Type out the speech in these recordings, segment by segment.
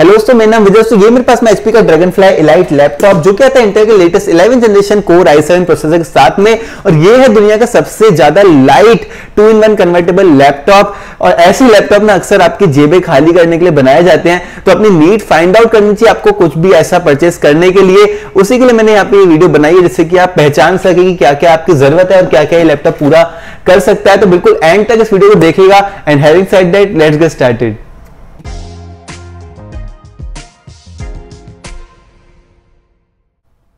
hello दोस्तों मेरा नाम विजय तो ये मेरे पास एचपी का ड्रैगन फ्लाई इलाइट लैपटॉप जो कहता है इंटेल के latest eleven generation core i seven processor के साथ में और ये है दुनिया का सबसे ज्यादा light two in one convertible laptop और ऐसे लैपटॉप ना अक्सर आपकी जेबें खाली करने के लिए बनाए जाते हैं तो अपनी नीड फाइंड आउट करनी चाहिए आपको कुछ भी ऐसा परचेस करने के लिए उसी के लिए मैंने यहाँ पे ये वीडियो बनाई है जिससे कि आप पहचान सके कि क्या क्या आपकी जरूरत है और क्या क्या ये लैपटॉप पूरा कर सकता है तो बिल्कुल एंड तक इस वीडियो को देखेगा and having set that let's get started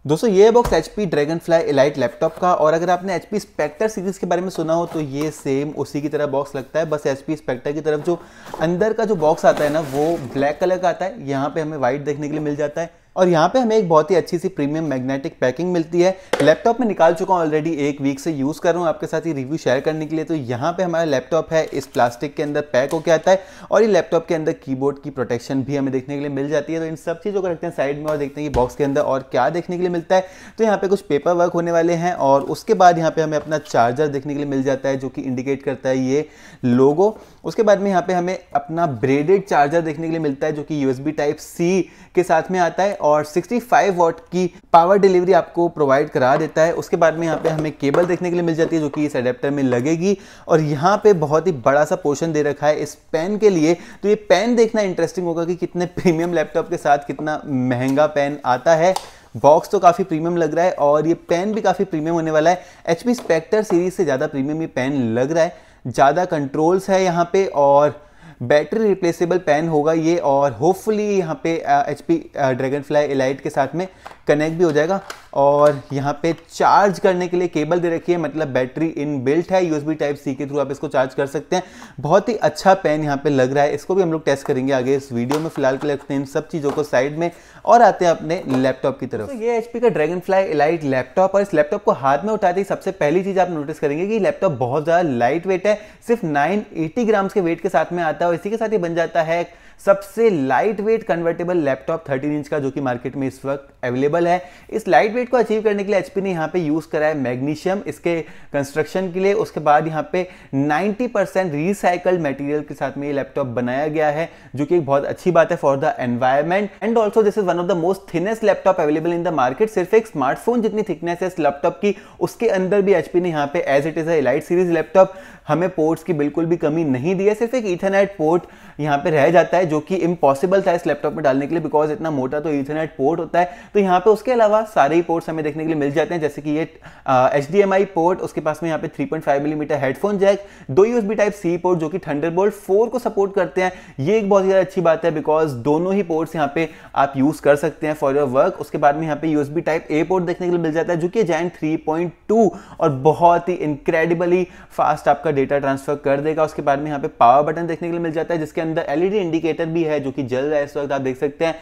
दोस्तों ये box H P dragon fly elite laptop का और अगर आपने एच पी स्पेक्टर सीरीज के बारे में सुना हो तो ये सेम उसी की तरह बॉक्स लगता है बस एच पी स्पेक्टर की तरफ जो अंदर का जो बॉक्स आता है ना वो ब्लैक कलर का आता है यहाँ पे हमें वाइट देखने के लिए मिल जाता है और यहाँ पे हमें एक बहुत ही अच्छी सी प्रीमियम मैग्नेटिक पैकिंग मिलती है लैपटॉप में निकाल चुका हूँ ऑलरेडी एक वीक से यूज़ कर रहा हूँ आपके साथ ही रिव्यू शेयर करने के लिए तो यहाँ पे हमारा लैपटॉप है इस प्लास्टिक के अंदर पैक होकर आता है और ये लैपटॉप के अंदर कीबोर्ड की प्रोटेक्शन भी हमें देखने के लिए मिल जाती है तो इन सब चीज़ों को रखते हैं साइड में और देखते हैं कि बॉक्स के अंदर और क्या देखने के लिए मिलता है तो यहाँ पर कुछ पेपर वर्क होने वाले हैं और उसके बाद यहाँ पर हमें अपना चार्जर देखने के लिए मिल जाता है जो कि इंडिकेट करता है ये लोगो उसके बाद में यहाँ पे हमें अपना ब्रेडेड चार्जर देखने के लिए मिलता है जो कि बी टाइप सी के साथ में आता है और 65 वॉट की पावर डिलीवरी आपको प्रोवाइड करा देता है उसके बाद में यहाँ पे हमें केबल देखने के लिए मिल जाती है जो कि इस अडेप्टर में लगेगी और यहाँ पे बहुत ही बड़ा सा पोर्शन दे रखा है इस पेन के लिए तो ये पेन देखना इंटरेस्टिंग होगा कि कितने प्रीमियम लैपटॉप के साथ कितना महंगा पेन आता है बॉक्स तो काफ़ी प्रीमियम लग रहा है और ये पेन भी काफ़ी प्रीमियम होने वाला है एच पी स्पेक्टर सीरीज से ज़्यादा प्रीमियम ये पेन लग रहा है ज़्यादा कंट्रोल्स है यहाँ पे और बैटरी रिप्लेसेबल पैन होगा ये और होपफुली यहाँ पे एच पी ड्रैगन फ्लाई के साथ में कनेक्ट भी हो जाएगा और यहाँ पे चार्ज करने के लिए केबल दे रखी है मतलब बैटरी इन बिल्ट है यूएसबी टाइप सी के थ्रू आप इसको चार्ज कर सकते हैं बहुत ही अच्छा पेन यहाँ पे लग रहा है इसको भी हम लोग टेस्ट करेंगे आगे इस वीडियो में फिलहाल के लगते हैं इन सब चीज़ों को साइड में और आते हैं अपने लैपटॉप की तरफ तो ये एच का ड्रैगन फ्लाई लैपटॉप और इस लैपटॉप को हाथ में उठाते ही सबसे पहली चीज़ आप नोटिस करेंगे कि लैपटॉप बहुत ज़्यादा लाइट वेट है सिर्फ नाइन ग्राम्स के वेट के साथ में आता है इसी के साथ ही बन जाता है सबसे light weight convertible laptop 13 inch का जो कि मार्केट में इस वक्त अवेलेबल है इस लाइट वेट को अचीव करने के लिए एचपी ने यहाँ पे यूज़ करा है मैग्नीशियम इसके कंस्ट्रक्शन के लिए उसके बाद यहाँ पे 90 परसेंट रिसाइकल्ड मटीरियल के साथ में ये लैपटॉप बनाया गया है जो कि एक बहुत अच्छी बात है for the environment and also this is one of the most thinnest laptop available in the market सिर्फ एक स्मार्टफोन जितनी थिकनेस है इस लैपटॉप की उसके अंदर भी एचपी ने यहाँ पे as it is elite light series laptop हमें पोर्ट्स की बिल्कुल भी कमी नहीं दी है सिर्फ एक इथरनेट पोर्ट यहाँ पे रह जाता है जो कि इम्पॉसिबल था इस लैपटॉप में डालने के लिए बिकॉज इतना मोटा तो इथरनेट पोर्ट होता है तो यहाँ पे उसके अलावा सारे ही पोर्ट्स हमें देखने के लिए मिल जाते हैं जैसे कि ये एच uh, पोर्ट उसके पास में यहाँ पे 3.5 मिलीमीटर हेडफोन जैक दो यूएसबी टाइप सी पोर्ट जो कि थंडर बोल्ट फोर को सपोर्ट करते हैं ये एक बहुत ज़्यादा अच्छी बात है बिकॉज दोनों ही पोर्ट्स यहाँ पे आप यूज़ कर सकते हैं फॉर योर वर्क उसके बाद में यहाँ पे यूएसबी टाइप ए पोर्ट देखने के लिए मिल जाता है जो कि जैन थ्री और बहुत ही इनक्रेडिबली फास्ट आपका डेटा ट्रांसफर कर देगा उसके बाद में यहाँ पे पावर बटन देखने के लिए मिल जाता है जिसके अंदर एलईडी इंडिकेट e इंडिकेटर भी है जो कि जल रहा है इस वक्त आप देख सकते हैं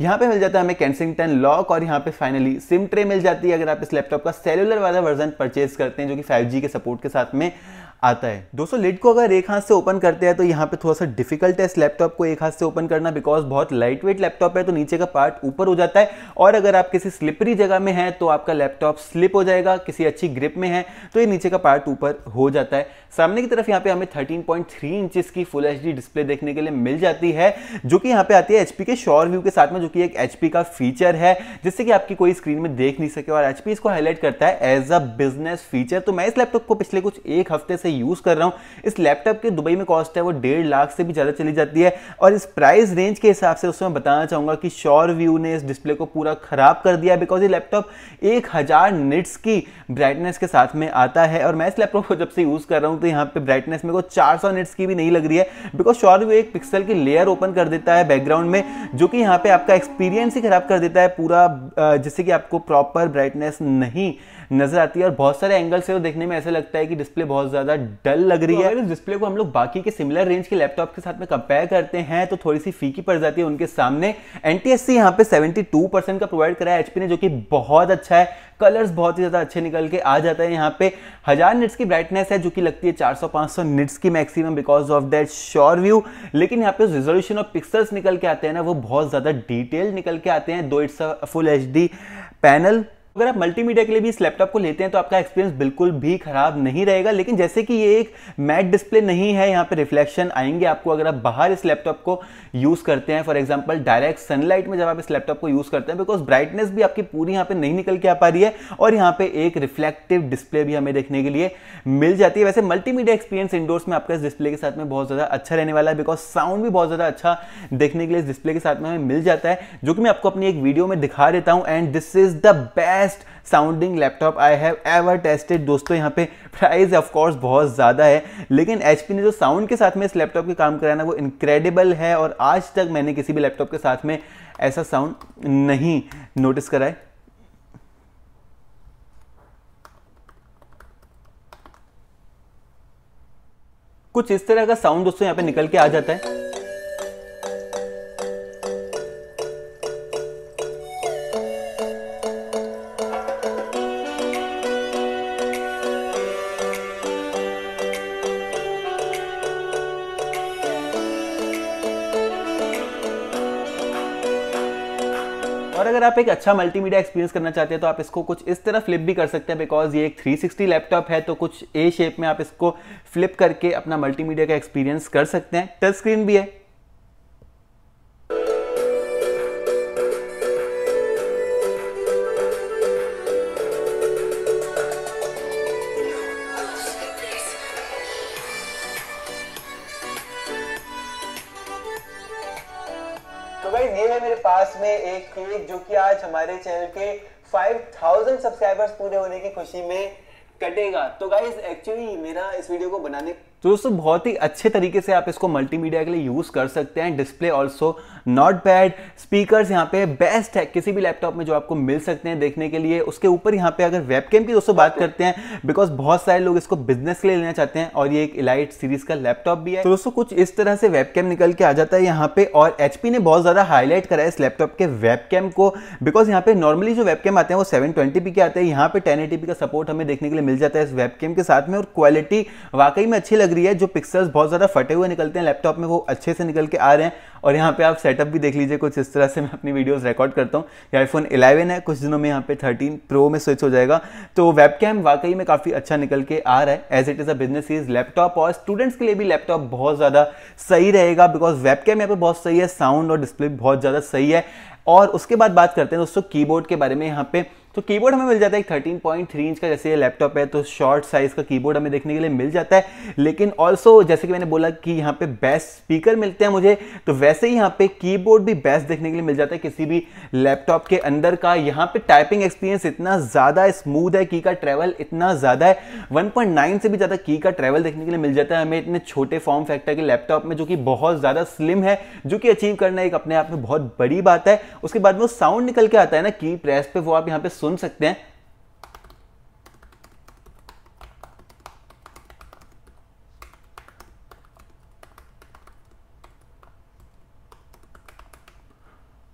यहाँ पे मिल जाता है हमें कैंसिंगटन लॉक और यहाँ पे फाइनली सिम ट्रे मिल जाती है अगर आप इस लैपटॉप का सेलुलर वाला वर्जन परचेज करते हैं जो कि 5G के सपोर्ट के साथ में आता है दोस्तों लिड को अगर एक हाथ से ओपन करते हैं तो यहाँ पे थोड़ा सा डिफिकल्ट है इस लैपटॉप को एक हाथ से ओपन करना बिकॉज बहुत लाइट वेट लैपटॉप है तो नीचे का पार्ट ऊपर हो जाता है और अगर आप किसी स्लिपरी जगह में हैं तो आपका लैपटॉप स्लिप हो जाएगा किसी अच्छी ग्रिप में है तो ये नीचे का पार्ट ऊपर हो जाता है सामने की तरफ यहाँ पे हमें थर्टीन पॉइंट की फुल एच डिस्प्ले देखने के लिए मिल जाती है जो कि यहाँ पे आती है एचपी के शोर व्यू के साथ में जो कि एक एचपी का फीचर है जिससे कि आपकी कोई स्क्रीन में देख नहीं सके और एचपी इसको हाईलाइट करता है एज अ बिजनेस फीचर तो मैं इस लैपटॉप को पिछले कुछ एक हफ्ते से से यूज़ कर रहा हूं इस लैपटॉप के दुबई में कॉस्ट है वो डेढ़ लाख से भी ज़्यादा चली जाती है और इस प्राइस रेंज के हिसाब से उसमें बताना चाहूंगा कि श्योर व्यू ने इस डिस्प्ले को पूरा ख़राब कर दिया बिकॉज ये लैपटॉप एक हज़ार निट्स की ब्राइटनेस के साथ में आता है और मैं इस लैपटॉप को जब से यूज़ कर रहा हूं तो यहाँ पे ब्राइटनेस मेरे को सौ निट्स की भी नहीं लग रही है बिकॉज श्योर व्यू एक पिक्सल की लेयर ओपन कर देता है बैकग्राउंड में जो कि यहाँ पे आपका एक्सपीरियंस ही खराब कर देता है पूरा जिससे कि आपको प्रॉपर ब्राइटनेस नहीं नज़र आती है और बहुत सारे एंगल से देखने में ऐसा लगता है कि डिस्प्ले बहुत ज़्यादा ज्यादा डल लग रही तो है अगर इस डिस्प्ले को हम लोग बाकी के सिमिलर रेंज के लैपटॉप के साथ में कंपेयर करते हैं तो थोड़ी सी फीकी पड़ जाती है उनके सामने एन टी एस सी यहाँ पे सेवेंटी टू परसेंट का प्रोवाइड कराया एचपी ने जो कि बहुत अच्छा है कलर्स बहुत ही ज़्यादा अच्छे निकल के आ जाता है यहाँ पे हज़ार निट्स की ब्राइटनेस है जो कि लगती है 400-500 निट्स की maximum because of that sure view लेकिन यहाँ पे रिजोल्यूशन ऑफ पिक्सल्स निकल के आते हैं ना वो बहुत ज़्यादा डिटेल निकल के आते हैं दो इट्स फुल एच पैनल अगर आप मल्टीमीडिया के लिए भी इस लैपटॉप को लेते हैं तो आपका एक्सपीरियंस बिल्कुल भी खराब नहीं रहेगा लेकिन जैसे कि ये एक मैट डिस्प्ले नहीं है यहाँ पे रिफ्लेक्शन आएंगे आपको अगर आप बाहर इस लैपटॉप को यूज़ करते हैं फॉर एग्जाम्पल डायरेक्ट सनलाइट में जब आप इस लैपटॉप को यूज़ करते हैं बिकॉज ब्राइटनेस भी आपकी पूरी यहाँ पे नहीं निकल के आ पा रही है और यहाँ पे एक रिफ्लेक्टिव डिस्प्ले भी हमें देखने के लिए मिल जाती है वैसे मल्टीमीडिया एक्सपीरियंस इंडोर्स में आपका इस डिस्प्ले के साथ में बहुत ज़्यादा अच्छा रहने वाला है बिकॉज साउंड भी बहुत ज़्यादा अच्छा देखने के लिए इस डिस्प्ले के साथ में हमें मिल जाता है जो कि मैं आपको अपनी एक वीडियो में दिखा देता हूँ and this is the best best sounding laptop I have ever tested दोस्तों यहाँ पे प्राइस ऑफ कोर्स बहुत ज़्यादा है लेकिन एच ने जो साउंड के साथ में इस लैपटॉप के काम कराया ना वो इनक्रेडिबल है और आज तक मैंने किसी भी लैपटॉप के साथ में ऐसा साउंड नहीं नोटिस करा है कुछ इस तरह का साउंड दोस्तों यहाँ पे निकल के आ जाता है आप एक अच्छा मल्टीमीडिया एक्सपीरियंस करना चाहते हैं तो आप इसको कुछ इस तरह फ्लिप भी कर सकते हैं बिकॉज ये एक 360 लैपटॉप है तो कुछ ए शेप में आप इसको फ्लिप करके अपना मल्टीमीडिया का एक्सपीरियंस कर सकते हैं टच स्क्रीन भी है पास में एक केक जो कि आज हमारे चैनल के 5000 सब्सक्राइबर्स पूरे होने की खुशी में कटेगा तो गाइज एक्चुअली मेरा इस वीडियो को बनाने तो दोस्तों बहुत ही अच्छे तरीके से आप इसको मल्टीमीडिया के लिए यूज़ कर सकते हैं display also not bad speakers यहाँ पे बेस्ट है किसी भी लैपटॉप में जो आपको मिल सकते हैं देखने के लिए उसके ऊपर यहाँ पे अगर वेबकैम की दोस्तों बात करते हैं बिकॉज बहुत सारे लोग इसको बिजनेस के लिए लेना चाहते हैं और ये एक इलाइट सीरीज का लैपटॉप भी है तो दोस्तों कुछ इस तरह से वेबकैम निकल के आ जाता है यहाँ पे और एचपी ने बहुत ज्यादा हाईलाइट करा है इस लैपटॉप के वेबकैम को बिकॉज यहाँ पे नॉर्मली जो वेबकैम आते हैं वो सेवन ट्वेंटी के आते हैं यहाँ पे टेन का सपोर्ट हमें देखने के लिए मिल जाता है इस वेबकैम के साथ में और क्वालिटी वाकई में अच्छी लग रही है जो पिक्सल्स बहुत ज्यादा फटे हुए निकलते हैं लैपटॉप में वो अच्छे से निकल के आ रहे हैं और यहाँ पे आप सेटअप भी देख लीजिए कुछ इस तरह से मैं अपनी वीडियोस रिकॉर्ड करता हूँ ये आईफोन 11 है कुछ दिनों में यहाँ पे 13 प्रो में स्विच हो जाएगा तो वेब वाकई में काफ़ी अच्छा निकल के आ रहा है as it is a business is laptop और स्टूडेंट्स के लिए भी लैपटॉप बहुत ज़्यादा सही रहेगा बिकॉज वेब यहाँ पर बहुत सही है साउंड और डिस्प्ले बहुत ज़्यादा सही है और उसके बाद बात करते हैं दोस्तों कीबोर्ड के बारे में यहाँ पे तो कीबोर्ड हमें मिल जाता है थर्टीन पॉइंट थ्री इंच का जैसे ये लैपटॉप है तो शॉर्ट साइज का कीबोर्ड हमें देखने के लिए मिल जाता है लेकिन ऑल्सो जैसे कि मैंने बोला कि यहाँ पे बेस्ट स्पीकर मिलते हैं मुझे तो वैसे ही यहाँ पे कीबोर्ड भी बेस्ट देखने के लिए मिल जाता है किसी भी लैपटॉप के अंदर का यहाँ पे टाइपिंग एक्सपीरियंस इतना ज़्यादा स्मूद है की का ट्रेवल इतना ज़्यादा है वन से भी ज़्यादा की का ट्रेवल देखने के लिए मिल जाता है हमें इतने छोटे फॉर्म फैक्टर के लैपटॉप में जो कि बहुत ज़्यादा स्लिम है जो कि अचीव करना एक अपने आप में बहुत बड़ी बात है उसके बाद वो साउंड निकल के आता है ना की प्रेस पे वो आप यहाँ पे सुन सकते हैं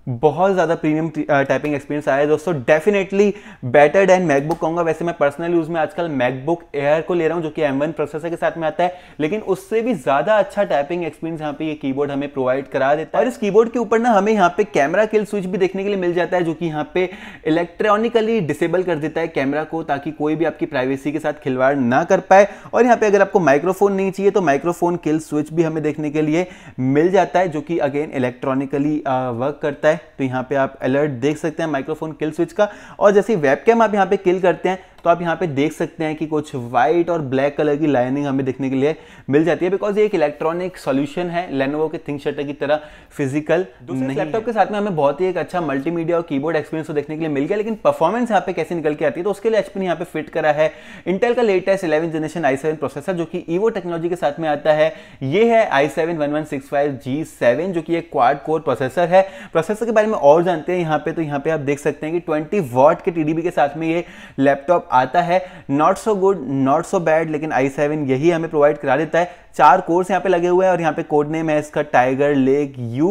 बहुत ज़्यादा प्रीमियम टाइपिंग एक्सपीरियंस आया है दोस्तों डेफिनेटली बेटर देन मैकबुक कहूँगा वैसे मैं पर्सनल यूज़ में आजकल मैकबुक एयर को ले रहा हूँ जो कि एम प्रोसेसर के साथ में आता है लेकिन उससे भी ज़्यादा अच्छा टाइपिंग एक्सपीरियंस यहाँ पे ये कीबोर्ड हमें प्रोवाइड करा देता है और इस कीबोर्ड के ऊपर ना हमें यहाँ पे कैमरा किल स्विच भी देखने के लिए मिल जाता है जो कि यहाँ पे इलेक्ट्रॉनिकली डिसेबल कर देता है कैमरा को ताकि कोई भी आपकी प्राइवेसी के साथ खिलवाड़ ना कर पाए और यहाँ पर अगर आपको माइक्रोफोन नहीं चाहिए तो माइक्रोफोन किल स्विच भी हमें देखने के लिए मिल जाता है जो कि अगेन इलेक्ट्रॉनिकली वर्क करता है जाए तो यहाँ पे आप अलर्ट देख सकते हैं माइक्रोफोन किल स्विच का और जैसे वेबकैम आप यहाँ पे किल करते हैं तो आप यहाँ पे देख सकते हैं कि कुछ व्हाइट और ब्लैक कलर की लाइनिंग हमें देखने के लिए मिल जाती है बिकॉज ये एक इलेक्ट्रॉनिक सोल्यूशन है लेनोवो के थिंक शटर की तरह फिजिकल लैपटॉप के साथ में हमें बहुत ही एक अच्छा मल्टीमीडिया और कीबोर्ड एक्सपीरियंस तो देखने के लिए मिल गया लेकिन परफॉर्मेंस यहाँ पे कैसे निकल के आती है तो उसके लिए एचपी ने यहाँ पे फिट करा है इंटेल का latest eleven generation I seven processor जो कि ईवो टेक्नोलॉजी के साथ में आता है ये है I seven one one six five G seven जो कि एक क्वाड कोर प्रोसेसर है प्रोसेसर के बारे में और जानते हैं यहाँ पे तो यहाँ पे आप देख सकते हैं कि ट्वेंटी वॉट के टीडीबी के साथ में ये लैपटॉप आता है not so good not so bad लेकिन आई सेवन यही हमें प्रोवाइड करा देता है चार कोर्स यहाँ पे लगे हुए हैं और यहाँ पे कोड नेम है इसका Tiger Lake U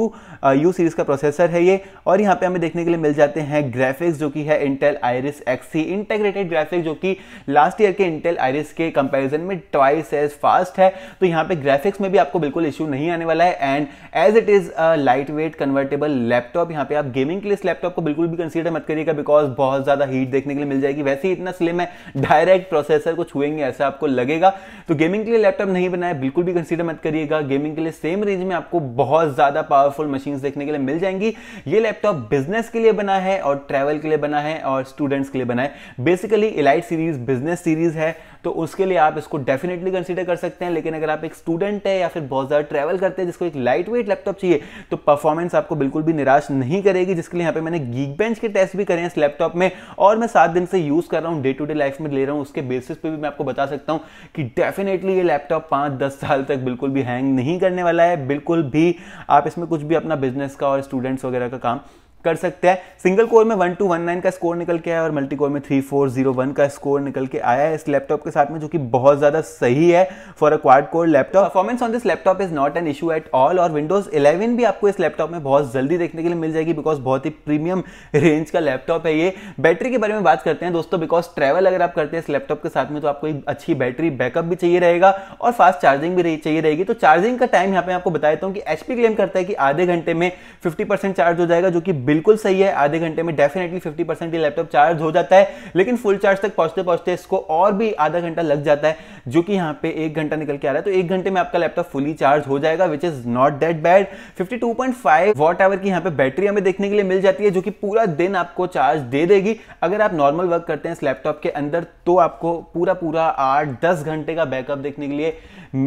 U series का प्रोसेसर uh, है ये और यहाँ पे हमें देखने के लिए मिल जाते हैं ग्राफिक्स जो कि है Intel Iris Xe integrated graphics जो कि लास्ट ईयर के इंटेल आयरिस के कंपेरिजन में ट्वाइस एज फास्ट है तो यहाँ पे ग्राफिक्स में भी आपको बिल्कुल इशू नहीं आने वाला है and as it is light weight convertible laptop यहाँ पे आप गेमिंग के लिए इस लैपटॉप को बिल्कुल भी कंसिडर मत करिएगा बिकॉज बहुत ज्यादा हीट देखने के लिए मिल जाएगी वैसे ही इतना स्लिम है डायरेक्ट प्रोसेसर को छुएंगे ऐसा आपको लगेगा तो गेमिंग के लिए लैपटॉप नहीं बनाया बिल्कुल भी कंसीडर मत करिएगा गेमिंग के लिए सेम रेंज में आपको बहुत ज़्यादा पावरफुल मशीन देखने के लिए मिल जाएंगी ये लैपटॉप बिजनेस के लिए बना है और ट्रैवल के लिए बना है और स्टूडेंट्स के लिए बना है basically elite series business series है तो उसके लिए आप इसको डेफिनेटली कंसिडर कर सकते हैं लेकिन अगर आप एक स्टूडेंट है या फिर बहुत ज़्यादा ट्रैवल करते हैं जिसको एक लाइट वेट लैपटॉप चाहिए तो परफॉर्मेंस आपको बिल्कुल भी निराश नहीं करेगी जिसके लिए यहाँ पे मैंने गीक बेंच के टेस्ट भी करें इस लैपटॉप में और मैं सात दिन से यूज़ कर रहा हूँ डे टू डे लाइफ में ले रहा हूँ उसके बेसिस पे भी मैं आपको बता सकता हूँ कि डेफिनेटली ये लैपटॉप पाँच दस साल तक बिल्कुल भी हैंग नहीं करने वाला है बिल्कुल भी आप इसमें कुछ भी अपना बिजनेस का और स्टूडेंट्स वगैरह का काम कर सकते हैं सिंगल कोर में वन टू वन नाइन का स्कोर निकल के आया और मल्टी कोर में थ्री फोर जीरो वन का स्कोर निकल के आया है इस लैपटॉप के साथ में जो कि बहुत ज़्यादा सही है for a quad core laptop performance on this laptop is not an issue at all और विंडोज इलेवन भी आपको इस लैपटॉप में बहुत जल्दी देखने के लिए मिल जाएगी बिकॉज बहुत ही प्रीमियम रेंज का लैपटॉप है ये बैटरी के बारे में बात करते हैं दोस्तों बिकॉज ट्रैवल अगर आप करते हैं इस लैपटॉप के साथ में तो आपको एक अच्छी बैटरी बैकअप भी चाहिए रहेगा और फास्ट चार्जिंग भी चाहिए रहेगी तो चार्जिंग का टाइम यहाँ पे आपको बता देता हूँ कि एचपी क्लेम करता है कि आधे घंटे में फिफ्टी चार्ज हो जाएगा जो कि बिल्कुल सही है आधे घंटे में डेफिनेटली फिफ्टी परसेंट ये लैपटॉप चार्ज हो जाता है लेकिन फुल चार्ज तक पहुंचते पहुंचते इसको और भी आधा घंटा लग जाता है जो कि यहाँ पे एक घंटा निकल के आ रहा है तो एक घंटे में आपका लैपटॉप फुली चार्ज हो जाएगा which is not that bad fifty watt hour की यहाँ पे बैटरी हमें देखने के लिए मिल जाती है जो कि पूरा दिन आपको चार्ज दे देगी अगर आप नॉर्मल वर्क करते हैं इस लैपटॉप के अंदर तो आपको पूरा पूरा आठ दस घंटे का बैकअप देखने के लिए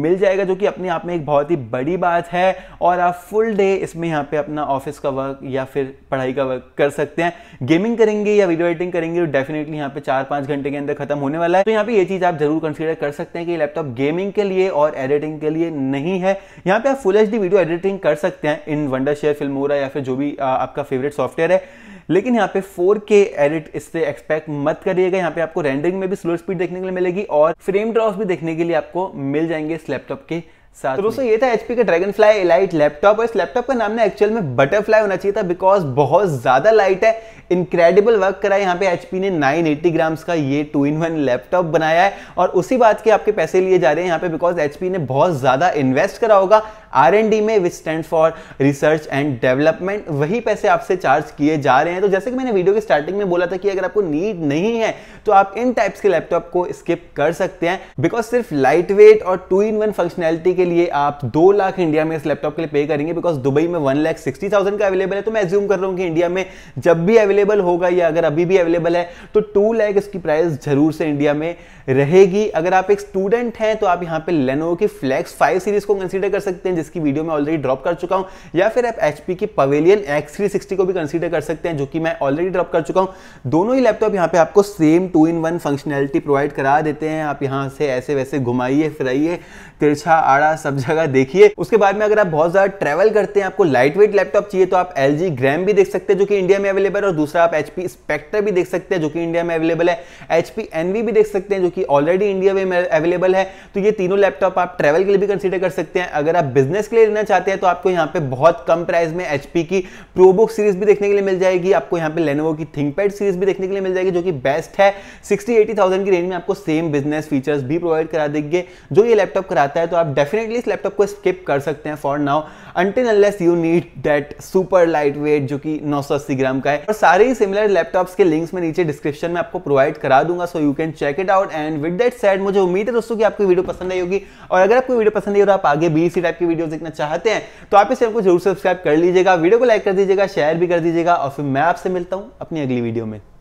मिल जाएगा जो कि अपने आप में एक बहुत ही बड़ी बात है और आप फुल डे इसमें यहाँ पे अपना ऑफिस का वर्क या फिर पढ़ाई का वर्क कर सकते हैं गेमिंग करेंगे या वीडियो एडिटिंग करेंगे तो डेफिनेटली यहाँ पे चार पांच घंटे के अंदर खत्म होने वाला है तो यहाँ पे ये चीज़ आप जरूर कंसिडर कर सकते हैं कि लैपटॉप गेमिंग के लिए और एडिटिंग के लिए नहीं है यहाँ पे आप फुल एच वीडियो एडिटिंग कर सकते हैं इन वंडर शेयर फिल्म या फिर जो भी आपका फेवरेट सॉफ्टवेयर है लेकिन यहाँ पे 4K एडिट इससे एक्सपेक्ट मत करिएगा यहाँ पे आपको रेंडरिंग में भी स्लो स्पीड देखने के लिए मिलेगी और फ्रेम ड्रॉप्स भी देखने के लिए आपको मिल जाएंगे इस लैपटॉप के साथ तो दोस्तों ये था एचपी का ड्रैगन फ्लाई लाइट लैपटॉप और इस लैपटॉप का नाम ना एक्चुअल में बटरफ्लाई होना चाहिए था बिकॉज बहुत ज़्यादा लाइट है इनक्रेडिबल वर्क करा है यहाँ पे एचपी ने 980 एट्टी ग्राम्स का ये टू इन वन लैपटॉप बनाया है और उसी बात के आपके पैसे लिए जा रहे हैं यहाँ पे बिकॉज एचपी ने बहुत ज़्यादा इन्वेस्ट करा होगा आर एन डी में which stand for research and development वही पैसे आपसे चार्ज किए जा रहे हैं तो जैसे कि मैंने वीडियो के स्टार्टिंग में बोला था कि अगर आपको नीड नहीं है तो आप इन टाइप्स के लैपटॉप को स्किप कर सकते हैं बिकॉज सिर्फ लाइट वेट और टू इन वन फंक्शनैलिटी के लिए आप दो लाख इंडिया में इस लैपटॉप के लिए पे करेंगे बिकॉज दुबई में वन लाख सिक्सटी थाउजेंड का अवेलेबल है तो मैं एज्यूम कर रहा हूँ कि इंडिया में जब भी अवेलेबल होगा या अगर अभी भी अवेलेबल है तो टू लैख इसकी प्राइस जरूर से इंडिया में रहेगी अगर आप एक स्टूडेंट हैं तो आप यहाँ पे लेनो की फ्लैक्स फाइव सीरीज को कंसिडर कर सकते हैं जिसकी वीडियो मैं ऑलरेडी ड्रॉप कर चुका हूँ या फिर आप एच की पवेलियन एक्स थ्री को भी कंसिडर कर सकते हैं जो कि मैं ऑलरेडी ड्रॉप कर चुका हूँ दोनों ही लैपटॉप यहाँ पे आपको same two in one functionality provide करा देते हैं आप यहाँ से ऐसे वैसे घुमाइए फिराइए तिरछा आड़ा यहाँ सब जगह देखिए उसके बाद में अगर आप बहुत ज्यादा ट्रेवल करते हैं आपको लाइट वेट लैपटॉप चाहिए तो आप एल जी ग्रैम भी देख सकते हैं जो कि इंडिया में अवेलेबल है और दूसरा आप एचपी स्पेक्टर भी देख सकते हैं जो कि इंडिया में अवेलेबल है एचपी एनवी भी देख सकते हैं जो कि ऑलरेडी इंडिया में अवेलेबल है तो ये तीनों लैपटॉप आप ट्रेवल के लिए भी कंसिडर कर सकते हैं अगर आप बिजनेस के लिए लेना चाहते हैं तो आपको यहाँ पे बहुत कम प्राइस में एचपी की प्रोबुक सीरीज भी देखने के लिए मिल जाएगी आपको यहाँ पे लेनोवो की थिंकपैड सीरीज भी देखने के लिए मिल जाएगी जो कि बेस्ट है सिक्सटी एटी थाउजेंड की रेंज में आपको सेम बिजनेस फीचर्स भी प्रोवाइड करा देंगे जो ये लैपटॉप कराता है तो आप डेफिनेट डेफिनेटली इस लैपटॉप को स्किप कर सकते हैं for now until unless you need that super light weight जो कि 980 ग्राम का है और सारे ही सिमिलर लैपटॉप्स के लिंक्स में नीचे डिस्क्रिप्शन में आपको प्रोवाइड करा दूंगा so you can check it out and with that said मुझे उम्मीद है दोस्तों कि आपको वीडियो पसंद आई होगी और अगर आपको वीडियो पसंद आई और आप आगे बी सी टाइप की वीडियो देखना चाहते हैं तो आप इस चैनल को जरूर सब्सक्राइब कर लीजिएगा वीडियो को लाइक कर दीजिएगा शेयर भी कर दीजिएगा और फिर मैं आपसे मिलता हूँ अपनी अगली वीडियो में